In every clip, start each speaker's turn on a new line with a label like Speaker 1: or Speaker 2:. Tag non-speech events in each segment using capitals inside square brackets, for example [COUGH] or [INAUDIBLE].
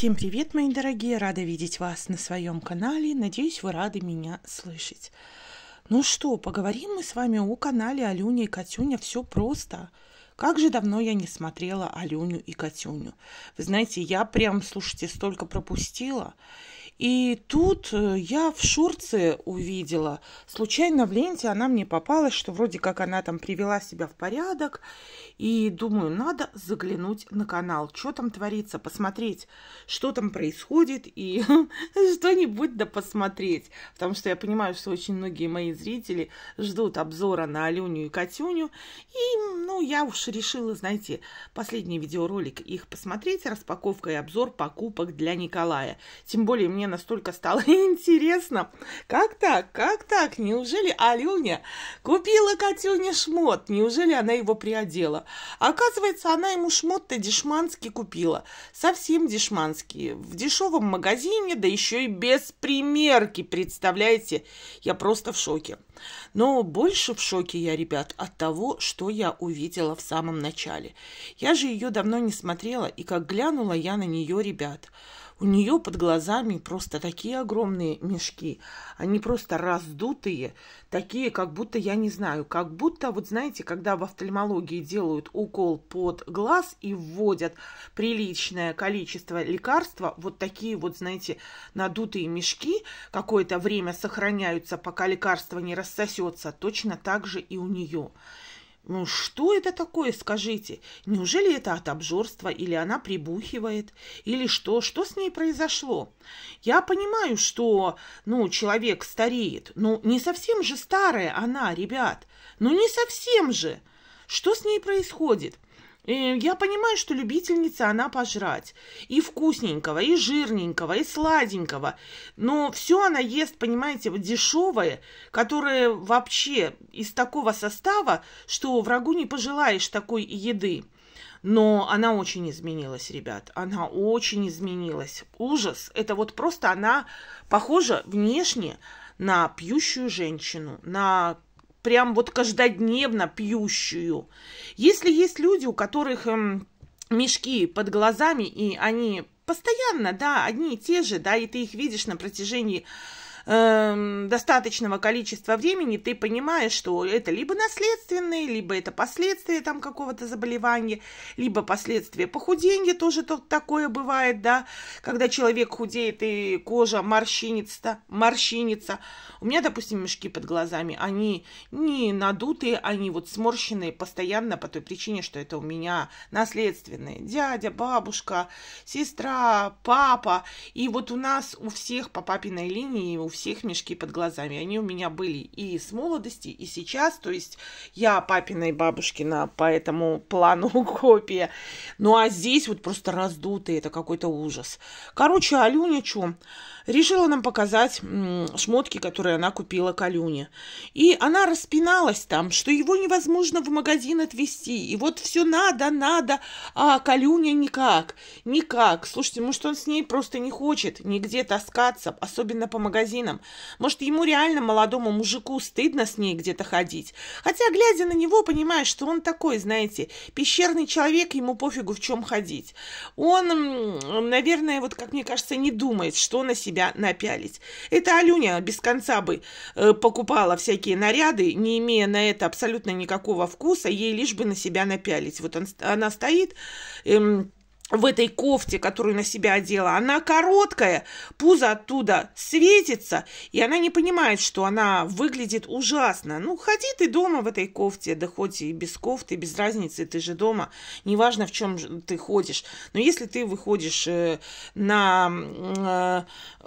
Speaker 1: Всем привет, мои дорогие! Рада видеть вас на своем канале. Надеюсь, вы рады меня слышать. Ну что, поговорим мы с вами о канале Алюня и Катюня. Все просто. Как же давно я не смотрела Алюню и Катюню. Вы знаете, я прям, слушайте, столько пропустила. И тут э, я в шурце увидела, случайно в ленте она мне попалась, что вроде как она там привела себя в порядок. И думаю, надо заглянуть на канал, что там творится, посмотреть, что там происходит и [LAUGHS] что-нибудь да посмотреть. Потому что я понимаю, что очень многие мои зрители ждут обзора на Аленю и Катюню. И, ну, я уж решила, знаете, последний видеоролик их посмотреть, распаковка и обзор покупок для Николая. Тем более мне настолько стало [LAUGHS] интересно. Как так? Как так? Неужели Алюня купила Катюне шмот? Неужели она его приодела? Оказывается, она ему шмот-то дешманский купила. Совсем дешманский. В дешевом магазине, да еще и без примерки, представляете? Я просто в шоке. Но больше в шоке я, ребят, от того, что я увидела в самом начале. Я же ее давно не смотрела, и как глянула я на нее, ребят – у нее под глазами просто такие огромные мешки. Они просто раздутые, такие, как будто, я не знаю, как будто, вот знаете, когда в офтальмологии делают укол под глаз и вводят приличное количество лекарства, вот такие вот, знаете, надутые мешки какое-то время сохраняются, пока лекарство не рассосется, точно так же и у нее. Ну что это такое, скажите? Неужели это от обжорства, или она прибухивает, или что? Что с ней произошло? Я понимаю, что, ну, человек стареет, ну, не совсем же старая она, ребят. Ну не совсем же. Что с ней происходит? Э, я понимаю, что любительница она пожрать. И вкусненького, и жирненького, и сладенького. Но все она ест, понимаете, вот дешевое, которое вообще из такого состава, что врагу не пожелаешь такой еды. Но она очень изменилась, ребят. Она очень изменилась. Ужас. Это вот просто она похожа внешне на пьющую женщину, на прям вот каждодневно пьющую. Если есть люди, у которых эм, мешки под глазами, и они постоянно, да, одни и те же, да, и ты их видишь на протяжении Эм, достаточного количества времени ты понимаешь, что это либо наследственные, либо это последствия там какого-то заболевания, либо последствия похудения, тоже тут такое бывает, да, когда человек худеет и кожа морщинится, морщинится. У меня, допустим, мешки под глазами, они не надутые, они вот сморщенные постоянно по той причине, что это у меня наследственные. Дядя, бабушка, сестра, папа. И вот у нас у всех по папиной линии, у всех всех мешки под глазами. Они у меня были и с молодости, и сейчас. То есть я папина и бабушкина по этому плану [LAUGHS] копия. Ну а здесь вот просто раздутые, это какой-то ужас. Короче, Алюня чё? решила нам показать шмотки, которые она купила Калюне. И она распиналась там, что его невозможно в магазин отвезти. И вот все надо, надо, а Калюня никак, никак. Слушайте, может, он с ней просто не хочет нигде таскаться, особенно по магазинам. Может, ему реально, молодому мужику, стыдно с ней где-то ходить. Хотя, глядя на него, понимаешь, что он такой, знаете, пещерный человек, ему пофигу в чем ходить. Он, наверное, вот, как мне кажется, не думает, что на себя себя напялить. Это Алюня без конца бы э, покупала всякие наряды, не имея на это абсолютно никакого вкуса, ей лишь бы на себя напялить. Вот он, она стоит... Эм, в этой кофте, которую на себя одела, она короткая, пузо оттуда светится, и она не понимает, что она выглядит ужасно. Ну, ходи ты дома в этой кофте, да хоть и без кофты, без разницы, ты же дома, неважно, в чем ты ходишь. Но если ты выходишь э, на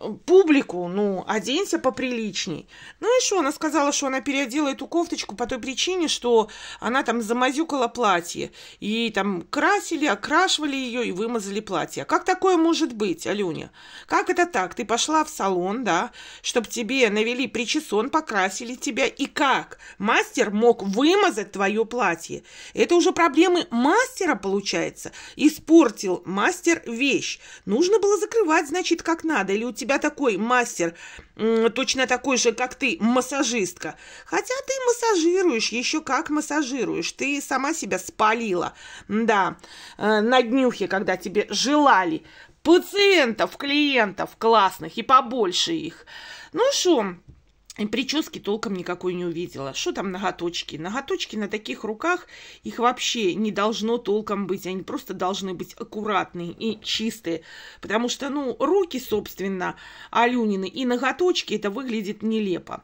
Speaker 1: э, публику, ну, оденься поприличней. Ну и что, она сказала, что она переодела эту кофточку по той причине, что она там замазюкала платье, и там красили, окрашивали ее, и вымазали платье. Как такое может быть, Алюня? Как это так? Ты пошла в салон, да, чтобы тебе навели причесон, покрасили тебя. И как? Мастер мог вымазать твое платье. Это уже проблемы мастера, получается. Испортил мастер вещь. Нужно было закрывать, значит, как надо. Или у тебя такой мастер точно такой же, как ты, массажистка. Хотя ты массажируешь, еще как массажируешь. Ты сама себя спалила, да, э, на днюхе, когда тебе желали пациентов, клиентов классных и побольше их. Ну что, и прически толком никакой не увидела. Что там ноготочки? Ноготочки на таких руках, их вообще не должно толком быть. Они просто должны быть аккуратные и чистые. Потому что, ну, руки, собственно, Алюнины и ноготочки, это выглядит нелепо.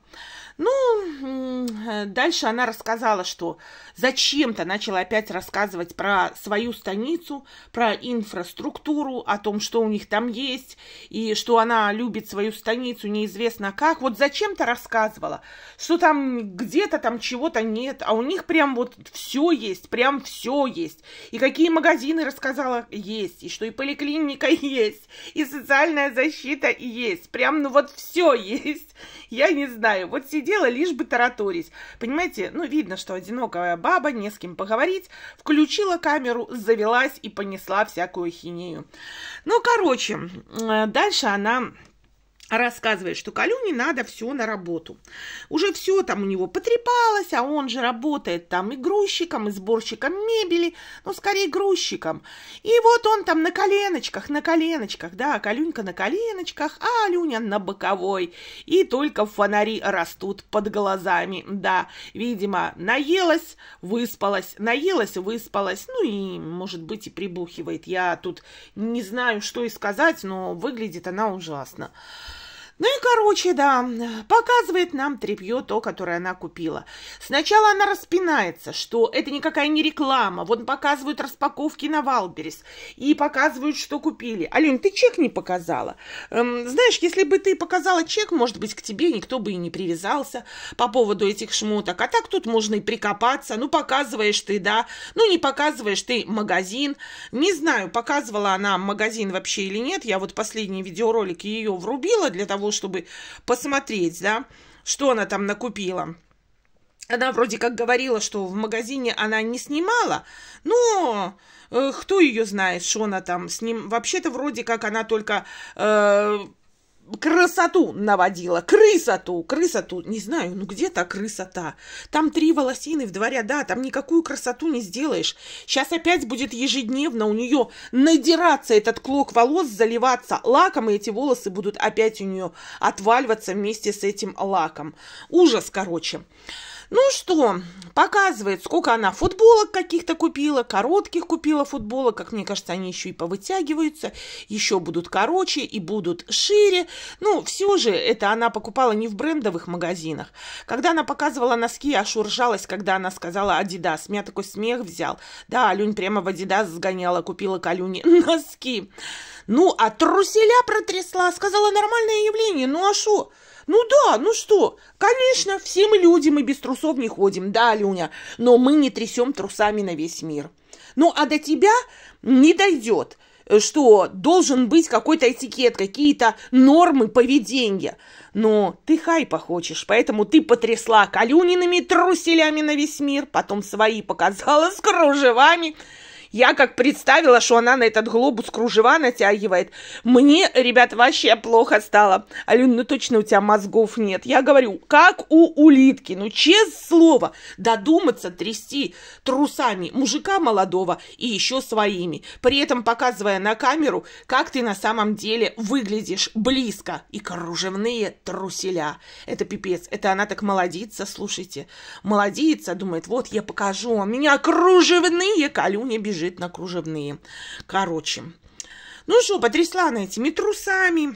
Speaker 1: Ну, дальше она рассказала, что зачем-то начала опять рассказывать про свою станицу, про инфраструктуру, о том, что у них там есть, и что она любит свою станицу неизвестно как. Вот зачем-то рассказывала, что там где-то там чего-то нет, а у них прям вот все есть, прям все есть. И какие магазины рассказала есть, и что и поликлиника [LAUGHS] есть, и социальная защита есть. Прям ну вот все есть. Я не знаю, вот сидит дело, лишь бы тараторить. Понимаете, ну, видно, что одинокая баба, не с кем поговорить, включила камеру, завелась и понесла всякую хинею. Ну, короче, э, дальше она рассказывает, что Калюне надо все на работу. Уже все там у него потрепалось, а он же работает там и грузчиком, и сборщиком мебели, ну, скорее грузчиком. И вот он там на коленочках, на коленочках, да, Калюнька на коленочках, а Алюня на боковой. И только фонари растут под глазами, да, видимо, наелась, выспалась, наелась, выспалась, ну и, может быть, и прибухивает. Я тут не знаю, что и сказать, но выглядит она ужасно короче, да, показывает нам тряпье, то, которое она купила. Сначала она распинается, что это никакая не реклама. Вот показывают распаковки на Валберес и показывают, что купили. Ален, ты чек не показала. Эм, знаешь, если бы ты показала чек, может быть, к тебе никто бы и не привязался по поводу этих шмоток. А так тут можно и прикопаться. Ну, показываешь ты, да. Ну, не показываешь ты магазин. Не знаю, показывала она магазин вообще или нет. Я вот последний видеоролик ее врубила для того, чтобы чтобы посмотреть, да, что она там накупила. Она вроде как говорила, что в магазине она не снимала, но э, кто ее знает, что она там с ним. Вообще-то вроде как она только э, красоту наводила. Крысоту, крысоту. Не знаю, ну где то красота? Там три волосины в дворе, да, там никакую красоту не сделаешь. Сейчас опять будет ежедневно у нее надираться этот клок волос, заливаться лаком, и эти волосы будут опять у нее отваливаться вместе с этим лаком. Ужас, короче. Ну что, показывает, сколько она футболок каких-то купила, коротких купила футболок, как мне кажется, они еще и повытягиваются, еще будут короче и будут шире. Ну, все же это она покупала не в брендовых магазинах. Когда она показывала носки, аж уржалась, когда она сказала «Адидас». Меня такой смех взял. Да, Алюнь прямо в «Адидас» сгоняла, купила к Алюне [LAUGHS] носки. Ну, а труселя протрясла, сказала «Нормальное явление, ну а что? Ну да, ну что? Конечно, все мы люди, мы без трусов не ходим, да, Люня, но мы не трясем трусами на весь мир. Ну а до тебя не дойдет, что должен быть какой-то этикет, какие-то нормы поведения. Но ты хайпа хочешь, поэтому ты потрясла Калюниными труселями на весь мир, потом свои показала с кружевами, я как представила, что она на этот глобус кружева натягивает. Мне, ребят, вообще плохо стало. Алюн, ну точно у тебя мозгов нет. Я говорю, как у улитки. Ну, честное слово, додуматься трясти трусами мужика молодого и еще своими. При этом показывая на камеру, как ты на самом деле выглядишь близко. И кружевные труселя. Это пипец. Это она так молодится, слушайте. Молодится, думает, вот я покажу. Меня кружевные колюни бежит бежит на кружевные. Короче, ну что, потрясла она этими трусами,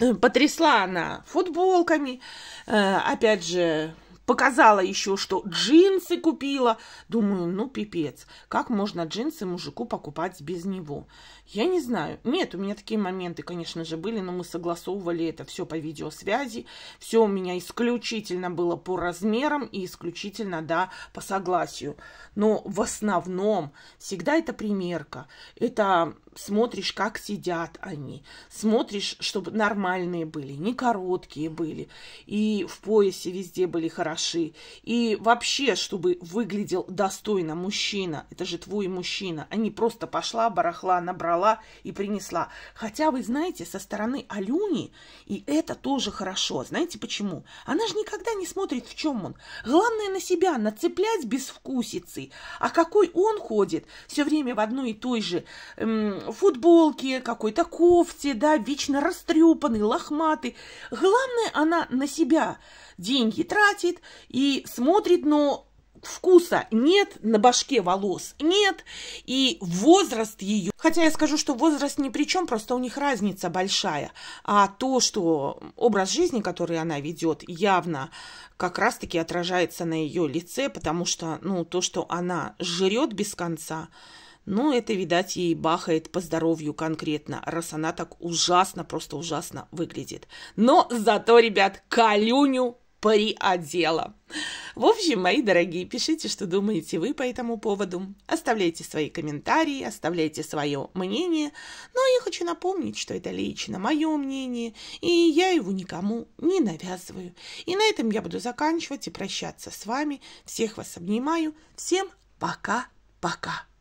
Speaker 1: э, потрясла она футболками, э, опять же, Показала еще, что джинсы купила. Думаю, ну пипец, как можно джинсы мужику покупать без него? Я не знаю. Нет, у меня такие моменты, конечно же, были, но мы согласовывали это все по видеосвязи. Все у меня исключительно было по размерам и исключительно, да, по согласию. Но в основном всегда это примерка. Это смотришь, как сидят они, смотришь, чтобы нормальные были, не короткие были, и в поясе везде были хороши, и вообще, чтобы выглядел достойно мужчина, это же твой мужчина, а не просто пошла, барахла, набрала и принесла. Хотя, вы знаете, со стороны Алюни, и это тоже хорошо, знаете почему? Она же никогда не смотрит, в чем он. Главное на себя, нацеплять безвкусицы, а какой он ходит, все время в одной и той же эм, футболке, какой-то кофте, да, вечно растрепанный, лохматый. Главное, она на себя деньги тратит и смотрит, но вкуса нет, на башке волос нет, и возраст ее... Хотя я скажу, что возраст ни при чем, просто у них разница большая. А то, что образ жизни, который она ведет, явно как раз-таки отражается на ее лице, потому что, ну, то, что она жрет без конца, но ну, это, видать, ей бахает по здоровью конкретно, раз она так ужасно, просто ужасно выглядит. Но зато, ребят, Калюню приодела. В общем, мои дорогие, пишите, что думаете вы по этому поводу. Оставляйте свои комментарии, оставляйте свое мнение. Но я хочу напомнить, что это лично мое мнение, и я его никому не навязываю. И на этом я буду заканчивать и прощаться с вами. Всех вас обнимаю. Всем пока-пока.